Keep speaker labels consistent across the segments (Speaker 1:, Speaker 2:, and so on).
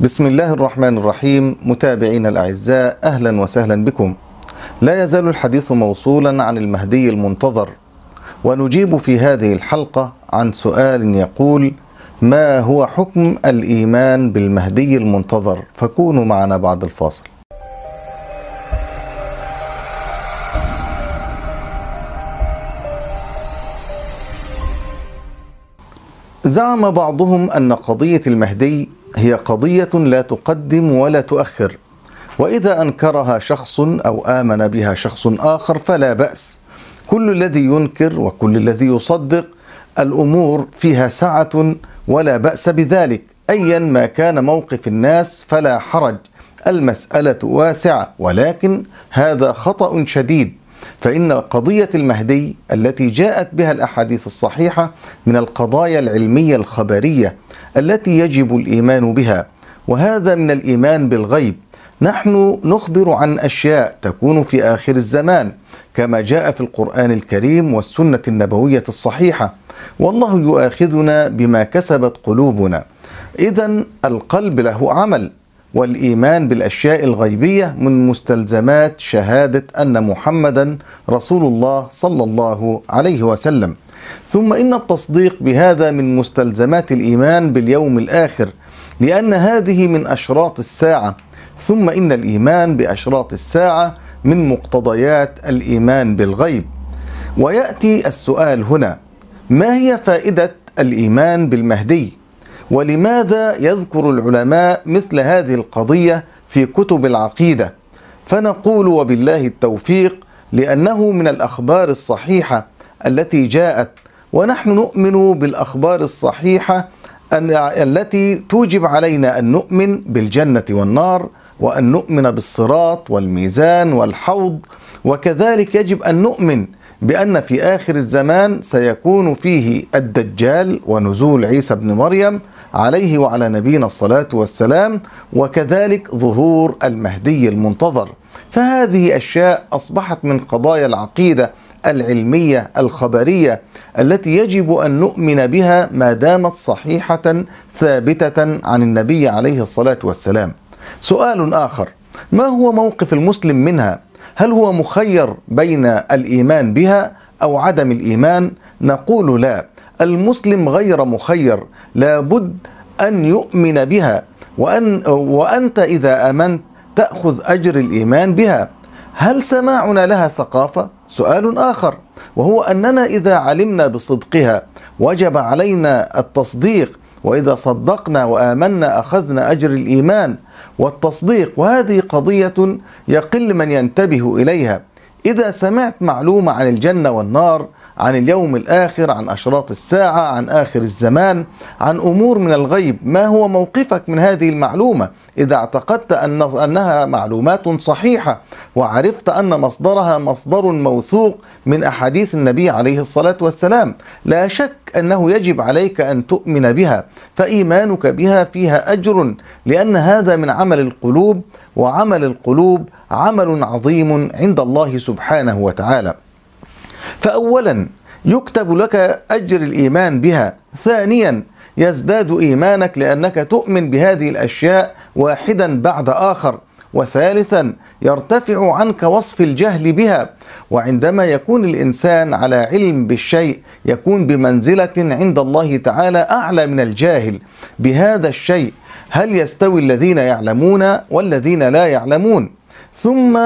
Speaker 1: بسم الله الرحمن الرحيم متابعينا الأعزاء أهلا وسهلا بكم لا يزال الحديث موصولا عن المهدي المنتظر ونجيب في هذه الحلقة عن سؤال يقول ما هو حكم الإيمان بالمهدي المنتظر فكونوا معنا بعد الفاصل زعم بعضهم أن قضية المهدي هي قضية لا تقدم ولا تؤخر وإذا أنكرها شخص أو آمن بها شخص آخر فلا بأس كل الذي ينكر وكل الذي يصدق الأمور فيها سعة ولا بأس بذلك أيا ما كان موقف الناس فلا حرج المسألة واسعة ولكن هذا خطأ شديد فإن قضية المهدي التي جاءت بها الأحاديث الصحيحة من القضايا العلمية الخبرية التي يجب الايمان بها وهذا من الايمان بالغيب نحن نخبر عن اشياء تكون في اخر الزمان كما جاء في القران الكريم والسنه النبويه الصحيحه والله يؤاخذنا بما كسبت قلوبنا اذا القلب له عمل والايمان بالاشياء الغيبيه من مستلزمات شهاده ان محمدا رسول الله صلى الله عليه وسلم ثم إن التصديق بهذا من مستلزمات الإيمان باليوم الآخر لأن هذه من أشراط الساعة ثم إن الإيمان بأشراط الساعة من مقتضيات الإيمان بالغيب ويأتي السؤال هنا ما هي فائدة الإيمان بالمهدي؟ ولماذا يذكر العلماء مثل هذه القضية في كتب العقيدة؟ فنقول وبالله التوفيق لأنه من الأخبار الصحيحة التي جاءت ونحن نؤمن بالاخبار الصحيحه التي توجب علينا ان نؤمن بالجنه والنار وان نؤمن بالصراط والميزان والحوض وكذلك يجب ان نؤمن بان في اخر الزمان سيكون فيه الدجال ونزول عيسى بن مريم عليه وعلى نبينا الصلاه والسلام وكذلك ظهور المهدي المنتظر فهذه اشياء اصبحت من قضايا العقيده العلمية الخبرية التي يجب أن نؤمن بها ما دامت صحيحة ثابتة عن النبي عليه الصلاة والسلام. سؤال آخر ما هو موقف المسلم منها؟ هل هو مخير بين الإيمان بها أو عدم الإيمان؟ نقول لا، المسلم غير مخير، لابد أن يؤمن بها وأن وأنت إذا آمنت تأخذ أجر الإيمان بها هل سماعنا لها ثقافة؟ سؤال آخر وهو أننا إذا علمنا بصدقها وجب علينا التصديق وإذا صدقنا وآمنا أخذنا أجر الإيمان والتصديق وهذه قضية يقل من ينتبه إليها إذا سمعت معلومة عن الجنة والنار عن اليوم الآخر عن أشراط الساعة عن آخر الزمان عن أمور من الغيب ما هو موقفك من هذه المعلومة إذا اعتقدت أن أنها معلومات صحيحة وعرفت أن مصدرها مصدر موثوق من أحاديث النبي عليه الصلاة والسلام لا شك أنه يجب عليك أن تؤمن بها فإيمانك بها فيها أجر لأن هذا من عمل القلوب وعمل القلوب عمل عظيم عند الله سبحانه وتعالى فأولا يكتب لك أجر الإيمان بها ثانيا يزداد إيمانك لأنك تؤمن بهذه الأشياء واحدا بعد آخر وثالثا يرتفع عنك وصف الجهل بها وعندما يكون الانسان على علم بالشيء يكون بمنزله عند الله تعالى اعلى من الجاهل بهذا الشيء هل يستوي الذين يعلمون والذين لا يعلمون ثم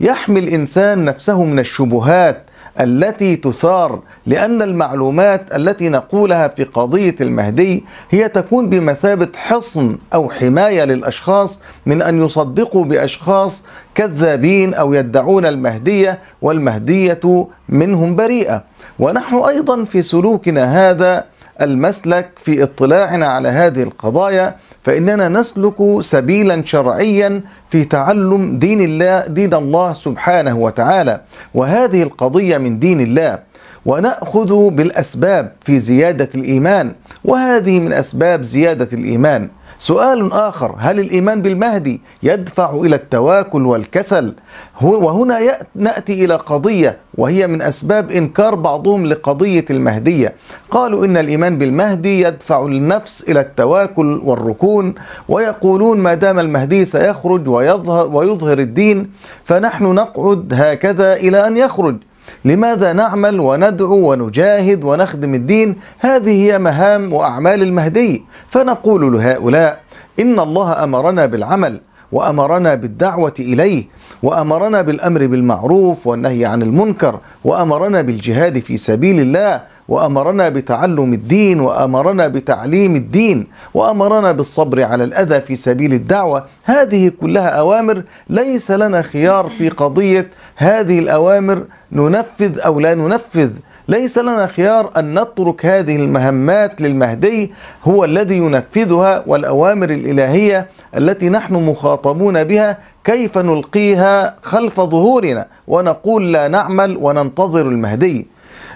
Speaker 1: يحمي الانسان نفسه من الشبهات التي تثار لأن المعلومات التي نقولها في قضية المهدي هي تكون بمثابة حصن أو حماية للأشخاص من أن يصدقوا بأشخاص كذابين أو يدعون المهدية والمهدية منهم بريئة ونحن أيضا في سلوكنا هذا المسلك في اطلاعنا على هذه القضايا فإننا نسلك سبيلا شرعيا في تعلم دين الله دين الله سبحانه وتعالى وهذه القضية من دين الله ونأخذ بالأسباب في زيادة الإيمان وهذه من أسباب زيادة الإيمان سؤال آخر هل الإيمان بالمهدي يدفع إلى التواكل والكسل وهنا نأتي إلى قضية وهي من أسباب إنكار بعضهم لقضية المهدية قالوا إن الإيمان بالمهدي يدفع النفس إلى التواكل والركون ويقولون ما دام المهدي سيخرج ويظهر, ويظهر الدين فنحن نقعد هكذا إلى أن يخرج لماذا نعمل وندعو ونجاهد ونخدم الدين هذه هي مهام واعمال المهدي فنقول لهؤلاء ان الله امرنا بالعمل وامرنا بالدعوه اليه وامرنا بالامر بالمعروف والنهي عن المنكر وامرنا بالجهاد في سبيل الله وامرنا بتعلم الدين وامرنا بتعليم الدين وامرنا بالصبر على الاذى في سبيل الدعوه هذه كلها اوامر ليس لنا خيار في قضيه هذه الاوامر ننفذ او لا ننفذ ليس لنا خيار ان نترك هذه المهمات للمهدي هو الذي ينفذها والاوامر الالهيه التي نحن مخاطبون بها كيف نلقيها خلف ظهورنا ونقول لا نعمل وننتظر المهدي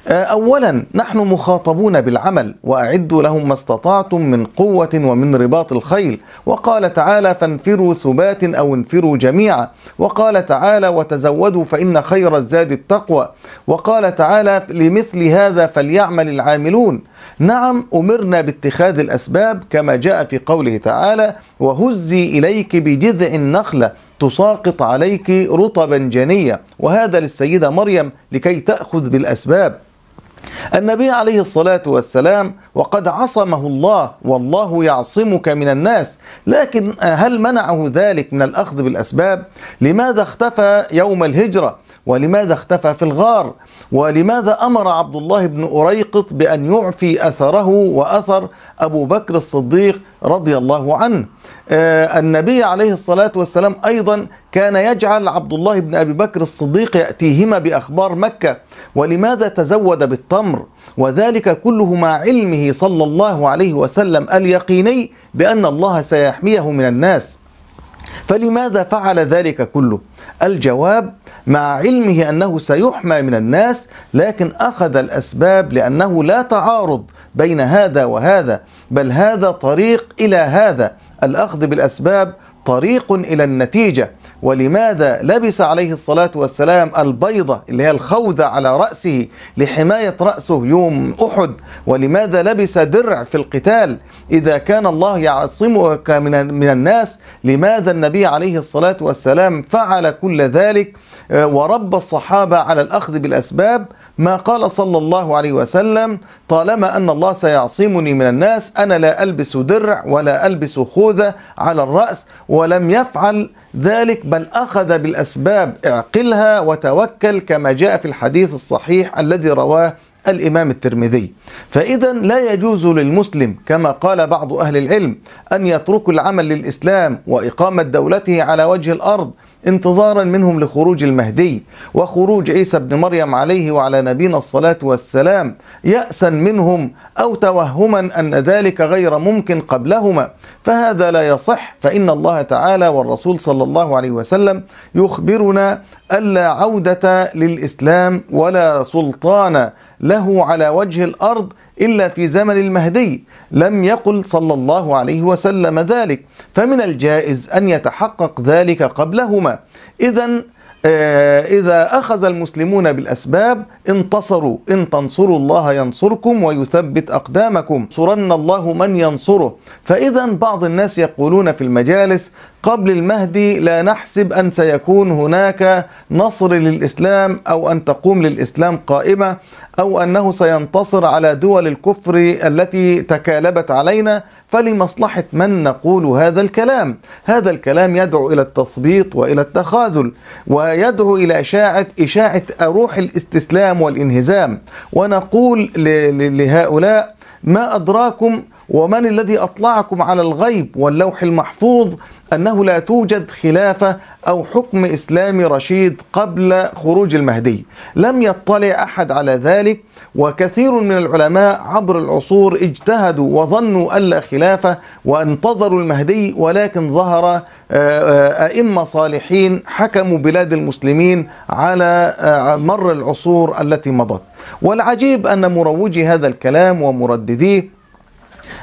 Speaker 1: آه، أولا نحن مخاطبون بالعمل وأعدوا لهم ما استطعتم من قوة ومن رباط الخيل وقال تعالى فانفروا ثبات أو انفروا جميعا وقال تعالى وتزودوا فإن خير الزاد التقوى وقال تعالى لمثل هذا فليعمل العاملون نعم أمرنا باتخاذ الأسباب كما جاء في قوله تعالى وهزي إليك بجذع النخلة تساقط عليك رطبا جنيا وهذا للسيدة مريم لكي تأخذ بالأسباب النبي عليه الصلاة والسلام وقد عصمه الله والله يعصمك من الناس لكن هل منعه ذلك من الأخذ بالأسباب؟ لماذا اختفى يوم الهجرة؟ ولماذا اختفى في الغار ولماذا أمر عبد الله بن أريقط بأن يعفي أثره وأثر أبو بكر الصديق رضي الله عنه آه، النبي عليه الصلاة والسلام أيضا كان يجعل عبد الله بن أبي بكر الصديق يأتيهما بأخبار مكة ولماذا تزود بالتمر وذلك كله مع علمه صلى الله عليه وسلم اليقيني بأن الله سيحميه من الناس فلماذا فعل ذلك كله الجواب مع علمه انه سيحمى من الناس لكن اخذ الاسباب لانه لا تعارض بين هذا وهذا بل هذا طريق الى هذا الاخذ بالاسباب طريق الى النتيجه ولماذا لبس عليه الصلاة والسلام البيضة اللي هي الخوذة على رأسه لحماية رأسه يوم أحد ولماذا لبس درع في القتال إذا كان الله يعصمك من الناس لماذا النبي عليه الصلاة والسلام فعل كل ذلك آه، ورب الصحابة على الأخذ بالأسباب ما قال صلى الله عليه وسلم طالما أن الله سيعصمني من الناس أنا لا ألبس درع ولا ألبس خوذة على الرأس ولم يفعل ذلك بل أخذ بالأسباب اعقلها وتوكل كما جاء في الحديث الصحيح الذي رواه الإمام الترمذي فإذا لا يجوز للمسلم كما قال بعض أهل العلم أن يترك العمل للإسلام وإقامة دولته على وجه الأرض انتظارا منهم لخروج المهدي وخروج عيسى بن مريم عليه وعلى نبينا الصلاة والسلام يأسا منهم أو توهما أن ذلك غير ممكن قبلهما فهذا لا يصح فإن الله تعالى والرسول صلى الله عليه وسلم يخبرنا ألا عودة للإسلام ولا سلطان له على وجه الأرض إلا في زمن المهدي لم يقل صلى الله عليه وسلم ذلك فمن الجائز أن يتحقق ذلك قبلهما إذا آه، إذا أخذ المسلمون بالأسباب انتصروا إن تنصروا الله ينصركم ويثبت أقدامكم صرن الله من ينصره فإذا بعض الناس يقولون في المجالس قبل المهدي لا نحسب أن سيكون هناك نصر للإسلام أو أن تقوم للإسلام قائمة أو أنه سينتصر على دول الكفر التي تكالبت علينا فلمصلحة من نقول هذا الكلام هذا الكلام يدعو إلى التثبيط وإلى التخاذل ويدعو إلى إشاعة, إشاعة روح الاستسلام والانهزام ونقول لهؤلاء ما أدراكم ومن الذي أطلعكم على الغيب واللوح المحفوظ أنه لا توجد خلافة أو حكم إسلامي رشيد قبل خروج المهدي لم يطلع أحد على ذلك وكثير من العلماء عبر العصور اجتهدوا وظنوا ألا خلافة وانتظروا المهدي ولكن ظهر آه، آه، أئمة صالحين حكموا بلاد المسلمين على آه، مر العصور التي مضت والعجيب أن مروجي هذا الكلام ومردديه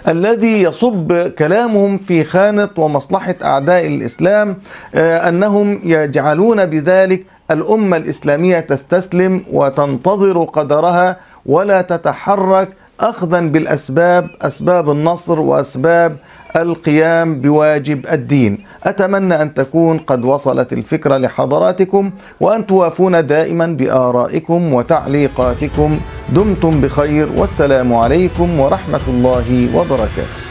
Speaker 1: الذي يصب كلامهم في خانة ومصلحة أعداء الإسلام آه، أنهم يجعلون بذلك الأمة الإسلامية تستسلم وتنتظر قدرها ولا تتحرك أخذا بالأسباب أسباب النصر وأسباب القيام بواجب الدين أتمنى أن تكون قد وصلت الفكرة لحضراتكم وأن توافون دائما بآرائكم وتعليقاتكم دمتم بخير والسلام عليكم ورحمة الله وبركاته